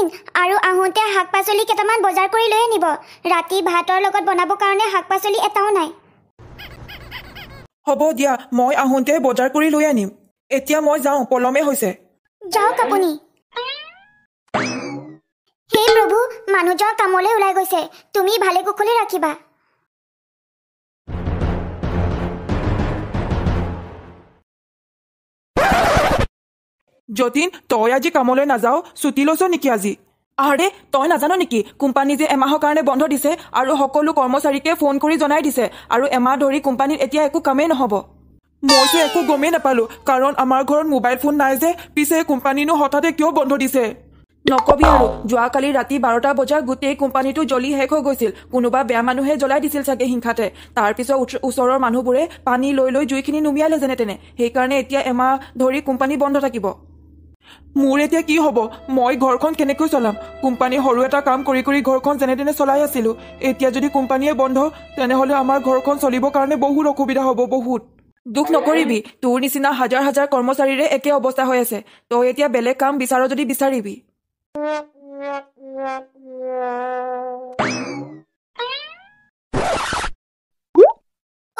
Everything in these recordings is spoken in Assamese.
দিন আৰু আহোঁতে শাক পাচলি কেইটামান বজাৰ কৰি লৈ আনিব ৰাতি ভাতৰ লগত বনাবৰ কাৰণে শাক পাচলি এটাও নাই হ'ব দিয়া মই আহোঁতে বজাৰ কৰি লৈ আনিম এতিয়া মই যাওঁ পলমে হৈছে যাওক আপুনি হে প্ৰভু মানুহজন কামলৈ ওলাই গৈছে তুমি ভালে কুশলে ৰাখিবা যতীন তই আজি কামলৈ নাযাওঁ চুটি লৈছ নেকি আজি আহে তই নাজান নেকি কোম্পানী যে এমাহৰ কাৰণে বন্ধ দিছে আৰু সকলো কৰ্মচাৰীকে ফোন কৰি জনাই দিছে আৰু এমাহ ধৰি কোম্পানীত এতিয়া একো কামেই নহব মইতো একো গমেই নাপালো কাৰণ আমাৰ ঘৰত মোবাইল ফোন নাই যে পিছে কোম্পানীনো হঠাতে কিয় বন্ধ দিছে নকবি আৰু যোৱাকালি ৰাতি বাৰটা বজাত গোটেই কোম্পানীটো জ্বলি শেষ হৈ গৈছিল কোনোবা বেয়া মানুহে জ্বলাই দিছিল চাগে হিংসাতে তাৰপিছত ওচৰৰ মানুহবোৰে পানী লৈ লৈ জুইখিনি নুমিয়ালে যেনে তেনে সেইকাৰণে এতিয়া এমাহ ধৰি কোম্পানী বন্ধ থাকিব মোৰ এতিয়া কি হ'ব মই ঘৰখন কেনেকৈ চলাম কোম্পানী সৰু এটা কাম কৰি কৰি ঘৰখন যেনে তেনে চলাই আছিলো এতিয়া যদি কোম্পানীয়ে বন্ধ তেনেহ'লে আমাৰ ঘৰখন চলিবৰ কাৰণে বহুত অসুবিধা হ'ব বহুত দুখ নকৰিবি তোৰ নিচিনা হাজাৰ হাজাৰ কৰ্মচাৰীৰে একে অৱস্থা হৈ আছে তই এতিয়া বেলেগ কাম বিচাৰ যদি বিচাৰিবি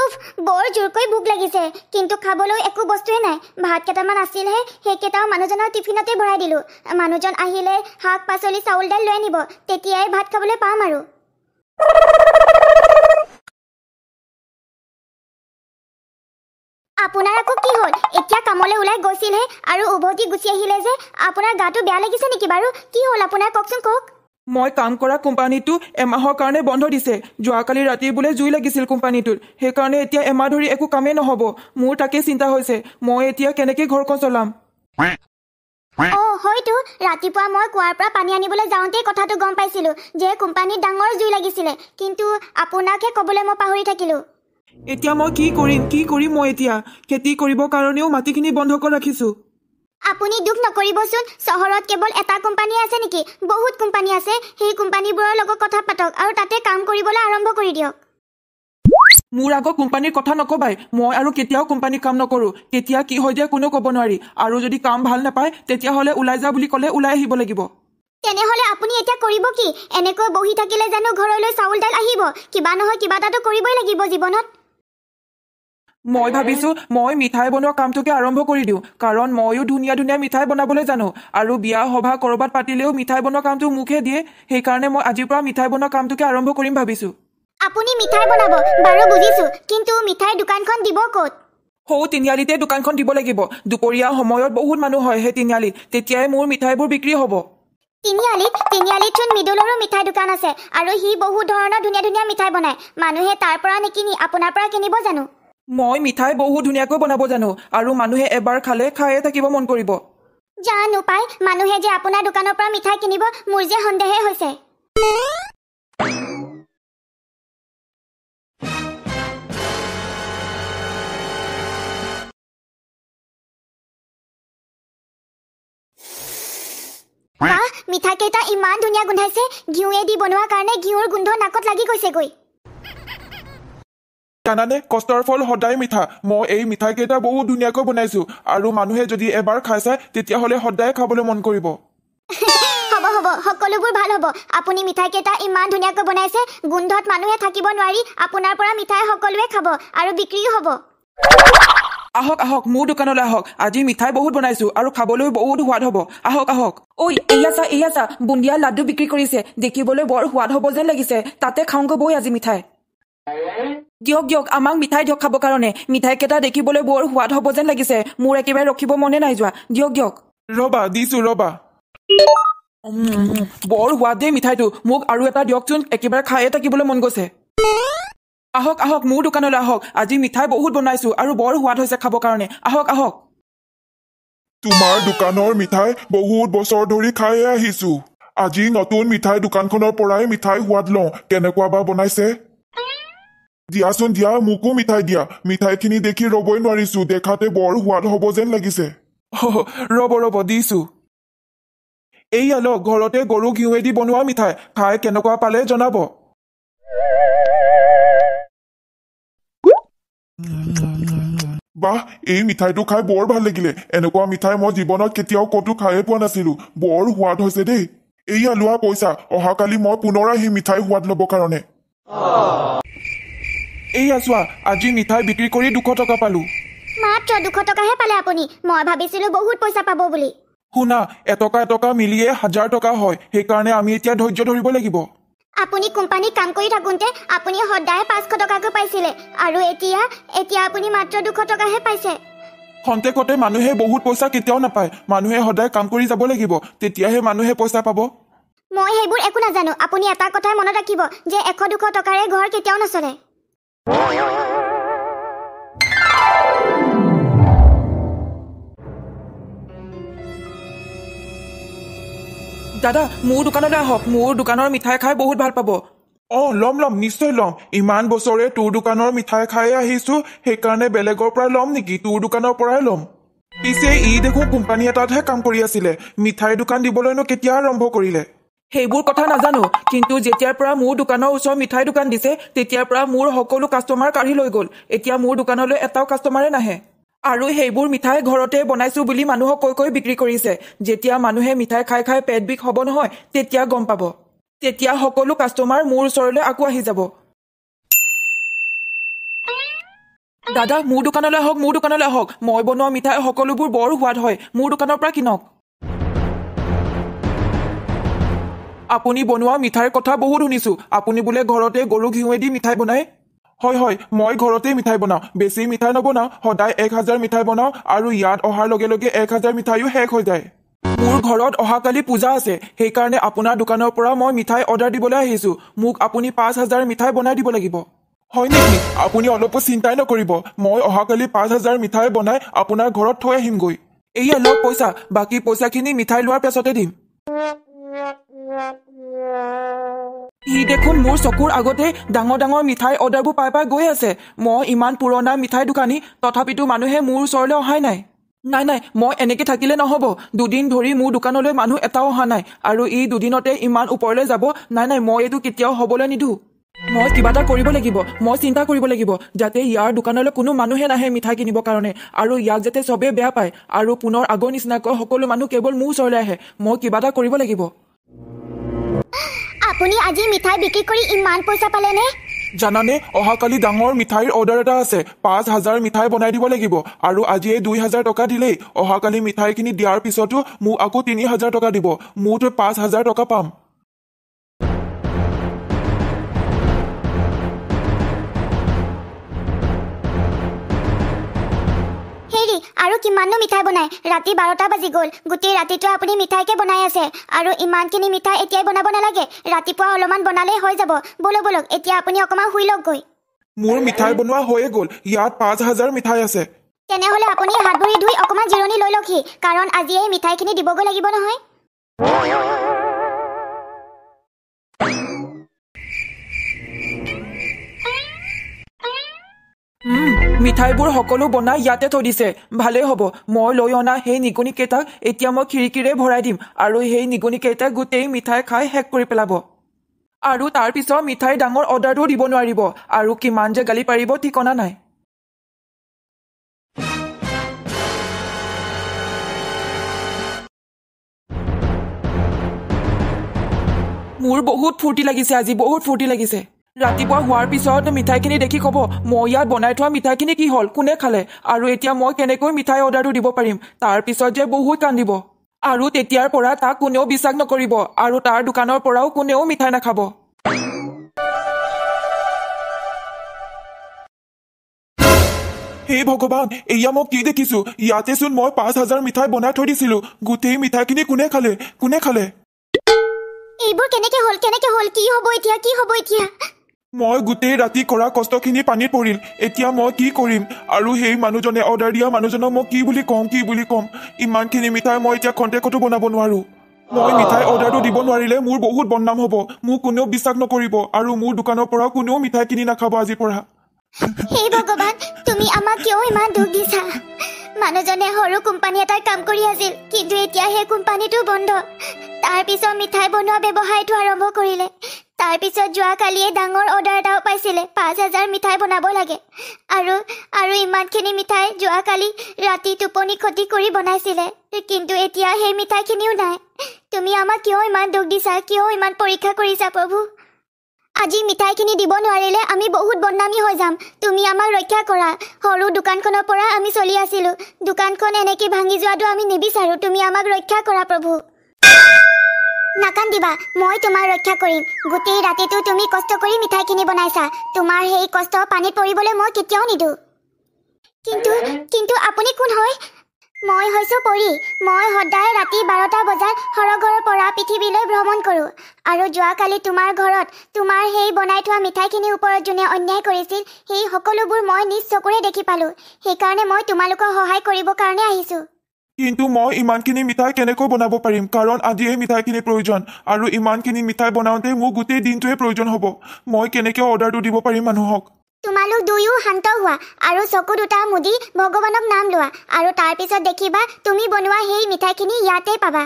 উফ বৰ জোৰকৈ ভোক লাগিছে কিন্তু খাবলৈ একো বস্তুৱে নাই ভাত কেইটামান আছিলহে সেইকেইটাও মানুহজনৰ টিফিনতে ভৰাই দিলোঁ মানুহজন আহিলে শাক পাচলি চাউল দাইল লৈ আনিব তেতিয়াই ভাত খাবলৈ পাম আৰু আপোনাৰ আকৌ কি হ'ল এতিয়া কামলৈ ওলাই গৈছিলহে আৰু উভতি গুচি আহিলে যে আপোনাৰ গাটো বেয়া লাগিছে নেকি বাৰু কি হ'ল আপোনাৰ কওকচোন কওক মই কাম কৰা কোম্পানীটো এমাহৰ কাৰণে বন্ধ দিছে যোৱাকালি ৰাতি বোলে জুই লাগিছিল কোম্পানীটোত সেইকাৰণে এতিয়া এমাহ ধৰি একো কামেই নহ'ব মোৰ তাকে চিন্তা হৈছে মই এতিয়া কেনেকৈ ঘৰখন চলাম অ হয়তো ৰাতিপুৱা মই কুঁৱাৰ পৰা পানী আনিবলৈ যাওঁতেই কথাটো গম পাইছিলোঁ যে কোম্পানীত ডাঙৰ জুই লাগিছিলে কিন্তু আপোনাকহে ক'বলৈ মই পাহৰি থাকিলোঁ এতিয়া মই কি কৰিম কি কৰিম মই এতিয়া খেতি কৰিবৰ কাৰণেও মাটিখিনি বন্ধ কৰি ৰাখিছোঁ আপুনি দুখ নকৰিবচোন চহৰত কেৱল এটা কোম্পানী আছে নেকি বহুত কোম্পানী আছে সেই কোম্পানীবোৰৰ লগত কথা পাতক আৰু তাতে কাম কৰিবলৈ আৰম্ভ কৰি দিয়ক মোৰ আগৰ কোম্পানীৰ কথা নকবাই মই আৰু কেতিয়াও কোম্পানীত কাম নকৰোঁ কেতিয়া কি হৈ দিয়া কোনো ক'ব নোৱাৰি আৰু যদি কাম ভাল নাপায় তেতিয়াহ'লে ওলাই যা বুলি ক'লে ওলাই আহিব লাগিব তেনেহ'লে আপুনি এতিয়া কৰিব কি এনেকৈ বহি থাকিলে জানো ঘৰলৈ চাউল দাইল আহিব কিবা নহয় কিবা এটাতো কৰিবই লাগিব জীৱনত মই ভাবিছো মই মিঠাই বনোৱা কামটোকে আৰম্ভ কৰি দিওঁ কাৰণ ময়ো ধুনীয়া ধুনীয়া মিঠাই বনাবলৈ জানো আৰু বিয়া সভা কৰবাত পাতিলেও মিঠাই বনোৱা কামটো মোকহে দিয়ে সেইকাৰণে মই আজিৰ পৰা মিঠাই বনোৱা কামটোকে আৰম্ভ কৰিম ভাবিছো আপুনি মিঠাই বনাব বাৰু বুজিছো কিন্তু মিঠাই দোকানখন দিব কত সৌ তিনিআলিতে দোকানখন দিব লাগিব দুপৰীয়া সময়ত বহুত মানুহ হয় সেই তিনিআলিত তেতিয়াই মোৰ মিঠাইবোৰ বিক্ৰী হ'ব তিনিআলিত তিনিআলিচোন মিডলৰো মিঠাই দোকান আছে আৰু সি বহুত ধৰণৰ ধুনীয়া ধুনীয়া মিঠাই বনায় মানুহে তাৰ পৰা নিকিনি আপোনাৰ পৰা কিনিব জানো মই মিঠাই বহুত ধুনীয়াকৈ বনাব জানো আৰু মানুহে এবাৰ খালে খায়ে থাকিব মন কৰিব জানো পাই মানুহে যে আপোনাৰ দোকানৰ পৰা মিঠাই কিনিব মোৰ যে সন্দেহে হৈছে মিঠাইকেইটা ইমান ধুনীয়া গোন্ধাইছে ঘিউৱে দি বনোৱাৰ কাৰণে ঘিউৰ গোন্ধ নাকত লাগি গৈছেগৈ জানানে কষ্টৰ ফল সদায় মিঠা মই এই মিঠাইকেইটা বহুত ধুনীয়াকৈ বনাইছো আৰু মানুহে যদি এবাৰ খাইছে তেতিয়াহ'লে সদায় খাবলৈ মন কৰিব সকলোবোৰ ভাল হ'ব আপুনি মিঠাইকেইটা ইমান ধুনীয়াকৈ বনাইছে গোন্ধত মানুহে থাকিব নোৱাৰি আপোনাৰ পৰা মিঠাই সকলোৱে খাব আৰু বিক্ৰীও হ'ব আহক আহক মোৰ দোকানলৈ আহক আজি মিঠাই বহুত বনাইছো আৰু খাবলৈ বহুত সোৱাদ হ'ব আহক আহক ঐ এয়া চা এয়া চা বুন্দিয়া লাডু বিক্ৰী কৰিছে দেখিবলৈ বৰ সোৱাদ হ'ব যেন লাগিছে তাতে খাওঁগৈ বৈ আজি মিঠাই দিয়ক দিয়ক আমাক মিঠাই দিয়ক খাবৰ কাৰণে মিঠাইকেইটা দেখিবলৈ বৰ সোৱাদ হ'ব যেন লাগিছে মোৰ একেবাৰে ৰখিব মনে নাই যোৱা দিয়ক দিয়ক ৰবা দিছো ৰবা বৰ সোৱাদ মিঠাইটো মোক আৰু এটা দিয়কচোন একেবাৰে খায়ে থাকিবলৈ মন গৈছে আহক আহক মোৰ দোকানলৈ আহক আজি মিঠাই বহুত বনাইছো আৰু বৰ সোৱাদ হৈছে খাবৰ কাৰণে আহক আহক তোমাৰ দোকানৰ মিঠাই বহুত বছৰ ধৰি খায়ে আহিছো আজি নতুন মিঠাই দোকানখনৰ পৰাই মিঠাই সোৱাদ লওঁ কেনেকুৱা বা বনাইছে দিয়াচোন দিয়া মোকো মিঠাই দিয়া মিঠাইখিনি দেখি ৰবই নোৱাৰিছো দেখাতে বৰ সোৱাদ হব যেন লাগিছে ৰব ৰব দিছো এই আল ঘৰতে গৰু ঘিউৱেদি বনোৱা মিঠাই খাই কেনেকুৱা পালে জনাব বাহ এই মিঠাইটো খাই বৰ ভাল লাগিলে এনেকুৱা মিঠাই মই জীৱনত কেতিয়াও ক'তো খায়ে পোৱা নাছিলো বৰ সোৱাদ হৈছে দেই এইয়া লোৱা পইচা অহাকালি মই পুনৰ আহি মিঠাই সোৱাদ ল'ব কাৰণে এইয়া চোৱা আজি মিঠাই বিক্ৰী কৰি দুশ টকা পালো মাত্ৰ দুশ টকাহে পালে আপুনি মই ভাবিছিলো বহুত পইচা পাব বুলি শুনা এটকা এটকা মিলিয়ে হাজাৰ টকা হয় সেইকাৰণে আমি এতিয়া ধৈৰ্য ধৰিব লাগিব আপুনি কোম্পানীত কাম কৰি থাকোঁতে আপুনি সদায় পাঁচশ টকাকৈ পাইছিলে আৰু এতিয়া এতিয়া আপুনি মাত্ৰ দুশ টকাহে পাইছে খন্তেকতে মানুহে বহুত পইচা কেতিয়াও নাপায় মানুহে সদায় কাম কৰি যাব লাগিব তেতিয়াহে মানুহে পইচা পাব মই সেইবোৰ একো নাজানো আপুনি এটা কথাই মনত ৰাখিব যে এশ দুশ টকাৰে ঘৰ কেতিয়াও নচলে দাদা মোৰ দোকানলৈ আহক মোৰ দোকানৰ মিঠাই খাই বহুত ভাল পাব অঁ ল'ম ল'ম নিশ্চয় ল'ম ইমান বছৰে তোৰ দোকানৰ মিঠাই খায়ে আহিছো সেইকাৰণে বেলেগৰ পৰা ল'ম নেকি তোৰ দোকানৰ পৰাই ল'ম পিছে ই দেখোন কোম্পানী এটাতহে কাম কৰি আছিলে মিঠাইৰ দোকান দিবলৈনো কেতিয়া আৰম্ভ কৰিলে সেইবোৰ কথা নাজানো কিন্তু যেতিয়াৰ পৰা মোৰ দোকানৰ ওচৰত মিঠাই দোকান দিছে তেতিয়াৰ পৰা মোৰ সকলো কাষ্টমাৰ কাঢ়ি লৈ গ'ল এতিয়া মোৰ দোকানলৈ এটাও কাষ্টমাৰে নাহে আৰু সেইবোৰ মিঠাই ঘৰতে বনাইছোঁ বুলি মানুহক কৈ কৈ বিক্ৰী কৰিছে যেতিয়া মানুহে মিঠাই খাই খাই পেট বিষ হ'ব নহয় তেতিয়া গম পাব তেতিয়া সকলো কাষ্টমাৰ মোৰ ওচৰলৈ আকৌ আহি যাব দাদা মোৰ দোকানলৈ আহক মোৰ দোকানলৈ আহক মই বনোৱা মিঠাই সকলোবোৰ বৰ সোৱাদ হয় মোৰ দোকানৰ পৰা কিনক আপুনি বনোৱা মিঠাইৰ কথা বহুত শুনিছো আপুনি বোলে ঘৰতে গৰু ঘিউৱেদি মিঠাই বনাই হয় হয় মই ঘৰতে মিঠাই বনাওঁ বেছি মিঠাই নবনাওঁ সদায় এক হাজাৰ মিঠাই বনাওঁ আৰু ইয়াত অহাৰ লগে লগে এক হাজাৰ মিঠাইও শেষ হৈ যায় মোৰ ঘৰত অহাকালি পূজা আছে সেইকাৰণে আপোনাৰ দোকানৰ পৰা মই মিঠাই অৰ্ডাৰ দিবলৈ আহিছো মোক আপুনি পাঁচ হাজাৰ মিঠাই বনাই দিব লাগিব হয় নেকি আপুনি অলপো চিন্তাই নকৰিব মই অহাকালি পাঁচ হাজাৰ মিঠাই বনাই আপোনাৰ ঘৰত থৈ আহিমগৈ এইয়া অলপ পইচা বাকী পইচাখিনি মিঠাই লোৱাৰ পাছতে দিম সি দেখোন মোৰ চকুৰ আগতে ডাঙৰ ডাঙৰ মিঠাই অৰ্ডাৰবোৰ পাই পাই গৈ আছে মই ইমান পুৰণা মিঠাই দোকানী তথাপিতো মানুহে মোৰ ওচৰলৈ অহাই নাই নাই নাই মই এনেকে থাকিলে নহব দুদিন ধৰি মোৰ দোকানলৈ মানুহ এটাও অহা নাই আৰু ই দুদিনতে ইমান ওপৰলৈ যাব নাই নাই মই এইটো কেতিয়াও হবলৈ নিদো মই কিবা এটা কৰিব লাগিব মই চিন্তা কৰিব লাগিব যাতে ইয়াৰ দোকানলৈ কোনো মানুহে নাহে মিঠাই কিনিবৰ কাৰণে আৰু ইয়াক যাতে চবেই বেয়া পায় আৰু পুনৰ আগৰ নিচিনাকৈ সকলো মানুহ কেৱল মোৰ ওচৰলৈ আহে মই কিবা এটা কৰিব লাগিব আপুনি আজি মিঠাই বিক্ৰী কৰি ইমান পইচা পালেনে জানানে অহাকালি ডাঙৰ মিঠাইৰ অৰ্ডাৰ এটা আছে পাঁচ হাজাৰ মিঠাই বনাই দিব লাগিব আৰু আজি এই দুই হাজাৰ টকা দিলেই অহাকালি মিঠাইখিনি দিয়াৰ পিছতো মোক আকৌ তিনি হাজাৰ টকা দিব মোৰ তই পাঁচ হাজাৰ টকা পাম দেৰি আৰু কিমাননো মিঠাই বনাই ৰাতি বাৰটা বাজি গ'ল গোটেই ৰাতিটো আপুনি মিঠাইকে বনাই আছে আৰু ইমানখিনি মিঠাই এতিয়াই বনাব নালাগে ৰাতিপুৱা অলপমান বনালেই হৈ যাব বলক বলক এতিয়া আপুনি অকমান শুই লওকগৈ মোৰ মিঠাই বনোৱা হৈয়ে গ'ল ইয়াত পাঁচ মিঠাই আছে তেনেহলে আপুনি হাত ভৰি ধুই অকমান জিৰণি লৈ লওকহি কাৰণ আজি এই মিঠাইখিনি দিবগৈ লাগিব নহয় মিঠাইবোৰ সকলো বনাই ইয়াতে থৈ দিছে ভালেই হ'ব মই লৈ অনা সেই নিগনি কেইটাক এতিয়া মই খিৰিকীৰে ভৰাই দিম আৰু সেই নিগনি কেইটাই গোটেই মিঠাই খাই শেষ কৰি পেলাব আৰু তাৰপিছত মিঠাই ডাঙৰ অৰ্ডাৰটো দিব নোৱাৰিব আৰু কিমান যে গালি পাৰিব ঠিকনা নাই মোৰ বহুত ফূৰ্তি লাগিছে আজি বহুত ফূৰ্তি লাগিছে ৰাতিপুৱা হোৱাৰ পিছত মিঠাইখিনি দেখি ক'ব মই ইয়াত বনাই থোৱা মিঠাইখিনি কি হ'ল কোনে খালে আৰু এতিয়া মই কেনেকৈ মিঠাই অৰ্ডাৰটো দিব পাৰিম তাৰপিছত যে বহুত কান্দিব আৰু তেতিয়াৰ পৰা তাক কোনেও বিশ্বাস নকৰিব আৰু তাৰ দোকানৰ পৰাও কোনেও মিঠাই নাখাব হে ভগৱান এয়া মই কি দেখিছো ইয়াতেচোন মই পাঁচ হাজাৰ মিঠাই বনাই থৈ দিছিলো গোটেই মিঠাইখিনি কোনে খালে কোনে খালে এইবোৰ কেনেকে হল কেনেকে হল কি হব এতিয়া কি হব এতিয়া মই গোটেই ৰাতি কৰা কষ্টখিনি পানীত পৰিল এতিয়া মই কি কৰিম আৰু সেই মানুহজনে অৰ্ডাৰ দিয়া মানুহজনক মই কি বুলি কম কি বুলি কম ইমানখিনি মিঠাই মই এতিয়া কণ্টেক্টতো বনাব নোৱাৰো মই মিঠাই অৰ্ডাৰটো দিব নোৱাৰিলে মোৰ বহুত বদনাম হব মোক কোনেও বিশ্বাস নকৰিব আৰু মোৰ দোকানৰ পৰা কোনেও মিঠাই কিনি নাখাব আজিৰ পৰা হে ভগৱান তুমি আমাক কিয় ইমান দুখ দিছা মানুহজনে সৰু কোম্পানী এটাই কাম কৰি আছিল কিন্তু এতিয়া সেই কোম্পানীটো বন্ধ তাৰ পিছত মিঠাই বনোৱা ব্যৱসায়টো আৰম্ভ কৰিলে তাৰপিছত যোৱা কালিয়ে ডাঙৰ অৰ্ডাৰ এটাও পাইছিলে পাঁচ হাজাৰ মিঠাই বনাব লাগে আৰু আৰু ইমানখিনি মিঠাই যোৱাকালি ৰাতি টোপনি ক্ষতি কৰি বনাইছিলে কিন্তু এতিয়া সেই মিঠাইখিনিও নাই তুমি আমাক কিয় ইমান দুখ দিছা কিয় ইমান পৰীক্ষা কৰিছা প্ৰভু আজি মিঠাইখিনি দিব নোৱাৰিলে আমি বহুত বদনামী হৈ যাম তুমি আমাক ৰক্ষা কৰা সৰু দোকানখনৰ পৰা আমি চলি আছিলোঁ দোকানখন এনেকৈ ভাঙি যোৱাটো আমি নিবিচাৰোঁ তুমি আমাক ৰক্ষা কৰা প্ৰভু নাকান্দিবা মই তোমাৰ ৰক্ষা কৰিম গোটেই ৰাতিটো তুমি কষ্ট কৰি মিঠাইখিনি বনাইছা তোমাৰ সেই কষ্ট পানীত পৰিবলৈ মই কেতিয়াও নিদো কিন্তু কিন্তু আপুনি কোন হয় মই হৈছো পৰি মই সদায় ৰাতি বাৰটা বজাত সৰগৰ পৰা পৃথিৱীলৈ ভ্ৰমণ কৰোঁ আৰু যোৱাকালি তোমাৰ ঘৰত তোমাৰ সেই বনাই থোৱা মিঠাইখিনিৰ ওপৰত যোনে অন্যায় কৰিছিল সেই সকলোবোৰ মই নিজ চকুৰে দেখি পালোঁ সেইকাৰণে মই তোমালোকক সহায় কৰিবৰ কাৰণে আহিছোঁ কিন্তু মই ইমানখিনি মিঠাই কেনেকৈ বনাব পাৰিম কাৰণ আজিয়ে মিঠাইখিনি প্ৰয়োজন আৰু ইমানখিনি মিঠাই বনাওঁতে মোক গোটেই দিনটোৱে প্ৰয়োজন হ'ব মই কেনেকৈ অৰ্ডাৰটো দিব পাৰিম মানুহক তোমালোক দুয়ো শান্ত হোৱা আৰু চকু দুটা মুদি ভগৱানক নাম লোৱা আৰু তাৰপিছত দেখিবা তুমি বনোৱা সেই মিঠাইখিনি ইয়াতে পাবা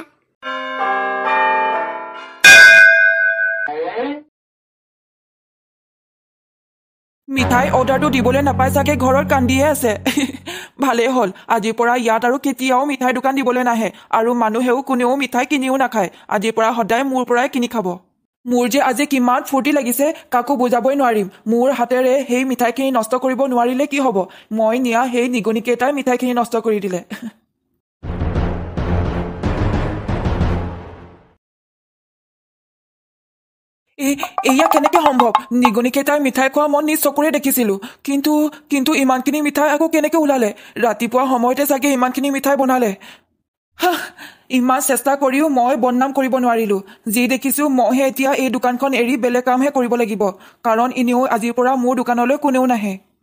মিঠাই অৰ্ডাৰটো দিবলৈ নাপায় চাগে ঘৰত কান্দিয়ে আছে ভালেই হ'ল আজিৰ পৰা ইয়াত আৰু কেতিয়াও মিঠাই দোকান দিবলৈ নাহে আৰু মানুহেও কোনেও মিঠাই কিনিও নাখায় আজিৰ পৰা সদায় মোৰ পৰাই কিনি খাব মোৰ যে আজি কিমান ফূৰ্তি লাগিছে কাকো বুজাবই নোৱাৰিম মোৰ হাতেৰে সেই মিঠাইখিনি নষ্ট কৰিব নোৱাৰিলে কি হ'ব মই নিয়া সেই নিগনিকেইটাই মিঠাইখিনি নষ্ট কৰি দিলে এইয়া কেনেকে সম্ভৱ নিগনিকেইটাই মিঠাই খোৱা মন নিজ চকুৰে দেখিছিলো কিন্তু কিন্তু ইমানখিনি মিঠাই আকৌ কেনেকে ওলালে ৰাতিপুৱা সময়তে চাগে ইমানখিনি মিঠাই বনালে ইমান চেষ্টা কৰিও মই বদনাম কৰিব নোৱাৰিলো যি দেখিছো মইহে এতিয়া এই দোকানখন এৰি বেলেগ কামহে কৰিব লাগিব কাৰণ এনেও আজিৰ পৰা মোৰ দোকানলৈ কোনেও নাহে